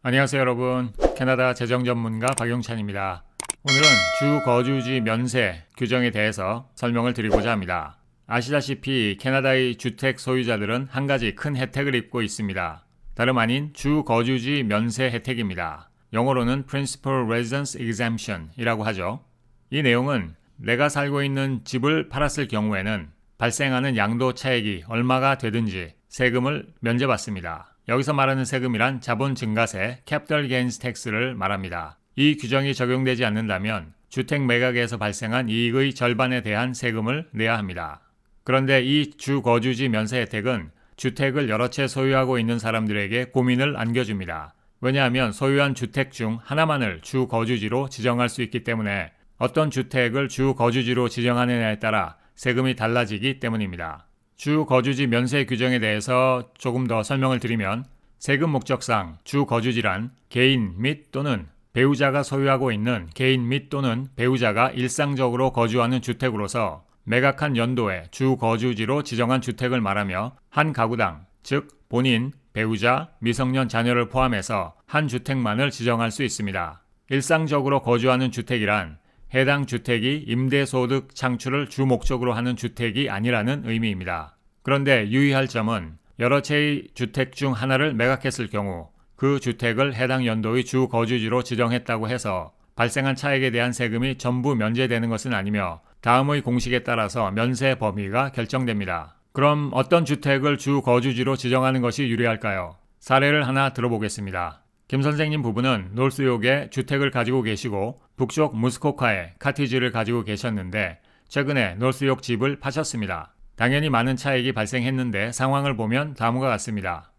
안녕하세요 여러분 캐나다 재정 전문가 박용찬입니다 오늘은 주 거주지 면세 규정에 대해서 설명을 드리고자 합니다 아시다시피 캐나다의 주택 소유자들은 한 가지 큰 혜택을 입고 있습니다 다름 아닌 주 거주지 면세 혜택입니다 영어로는 Principal Residence Exemption 이라고 하죠 이 내용은 내가 살고 있는 집을 팔았을 경우에는 발생하는 양도 차액이 얼마가 되든지 세금을 면제받습니다 여기서 말하는 세금이란 자본 증가세, capital gains tax를 말합니다. 이 규정이 적용되지 않는다면 주택 매각에서 발생한 이익의 절반에 대한 세금을 내야 합니다. 그런데 이 주거주지 면세 혜택은 주택을 여러 채 소유하고 있는 사람들에게 고민을 안겨줍니다. 왜냐하면 소유한 주택 중 하나만을 주거주지로 지정할 수 있기 때문에 어떤 주택을 주거주지로 지정하느냐에 따라 세금이 달라지기 때문입니다. 주 거주지 면세 규정에 대해서 조금 더 설명을 드리면 세금 목적상 주 거주지란 개인 및 또는 배우자가 소유하고 있는 개인 및 또는 배우자가 일상적으로 거주하는 주택으로서 매각한 연도에 주 거주지로 지정한 주택을 말하며 한 가구당 즉 본인, 배우자, 미성년 자녀를 포함해서 한 주택만을 지정할 수 있습니다. 일상적으로 거주하는 주택이란 해당 주택이 임대소득 창출을 주 목적으로 하는 주택이 아니라는 의미입니다. 그런데 유의할 점은 여러 채의 주택 중 하나를 매각했을 경우 그 주택을 해당 연도의 주 거주지로 지정했다고 해서 발생한 차액에 대한 세금이 전부 면제되는 것은 아니며 다음의 공식에 따라서 면세 범위가 결정됩니다. 그럼 어떤 주택을 주 거주지로 지정하는 것이 유리할까요? 사례를 하나 들어보겠습니다. 김 선생님 부부는 놀스욕에 주택을 가지고 계시고 북쪽 무스코카에 카티지를 가지고 계셨는데 최근에 노스욕 집을 파셨습니다. 당연히 많은 차액이 발생했는데 상황을 보면 다음과 같습니다.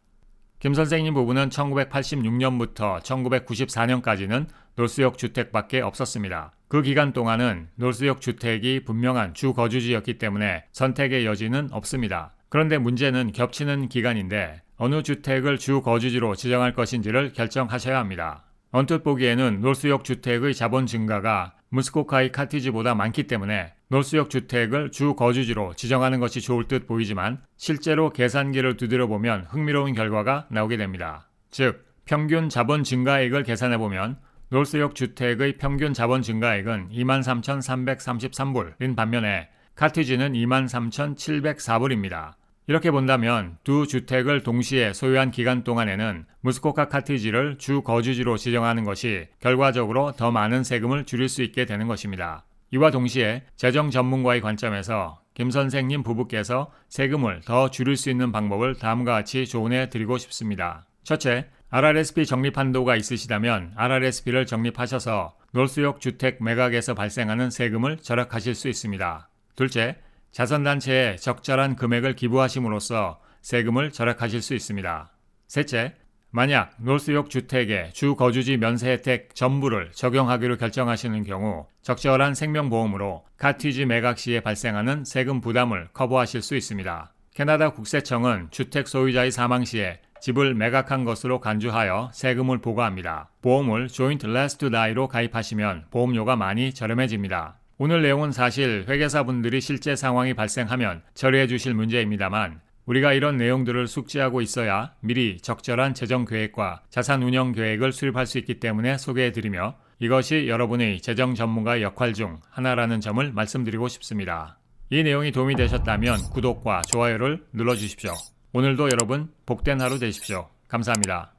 김 선생님 부부는 1986년부터 1994년까지는 놀스욕 주택밖에 없었습니다. 그 기간 동안은 놀스욕 주택이 분명한 주 거주지였기 때문에 선택의 여지는 없습니다. 그런데 문제는 겹치는 기간인데 어느 주택을 주 거주지로 지정할 것인지를 결정하셔야 합니다. 언뜻 보기에는 놀스역 주택의 자본 증가가 무스코카이 카티지보다 많기 때문에 놀스역 주택을 주 거주지로 지정하는 것이 좋을 듯 보이지만 실제로 계산기를 두드려보면 흥미로운 결과가 나오게 됩니다. 즉, 평균 자본 증가액을 계산해보면 놀스역 주택의 평균 자본 증가액은 23,333불인 반면에 카티지는 23,704불입니다. 이렇게 본다면 두 주택을 동시에 소유한 기간 동안에는 무스코카 카티지를 주 거주지로 지정하는 것이 결과적으로 더 많은 세금을 줄일 수 있게 되는 것입니다. 이와 동시에 재정 전문가의 관점에서 김 선생님 부부께서 세금을 더 줄일 수 있는 방법을 다음과 같이 조언해 드리고 싶습니다. 첫째, RRSP 적립 한도가 있으시다면 RRSP를 적립하셔서 놀수욕 주택 매각에서 발생하는 세금을 절약하실 수 있습니다. 둘째, 자선단체에 적절한 금액을 기부하심으로써 세금을 절약하실 수 있습니다. 셋째, 만약 노스욕 주택의 주 거주지 면세 혜택 전부를 적용하기로 결정하시는 경우 적절한 생명보험으로 카티지 매각 시에 발생하는 세금 부담을 커버하실 수 있습니다. 캐나다 국세청은 주택 소유자의 사망 시에 집을 매각한 것으로 간주하여 세금을 보고합니다. 보험을 조인트 레스트 다이로 가입하시면 보험료가 많이 저렴해집니다. 오늘 내용은 사실 회계사분들이 실제 상황이 발생하면 처리해 주실 문제입니다만 우리가 이런 내용들을 숙지하고 있어야 미리 적절한 재정 계획과 자산 운영 계획을 수립할 수 있기 때문에 소개해 드리며 이것이 여러분의 재정 전문가 역할 중 하나라는 점을 말씀드리고 싶습니다. 이 내용이 도움이 되셨다면 구독과 좋아요를 눌러 주십시오. 오늘도 여러분 복된 하루 되십시오. 감사합니다.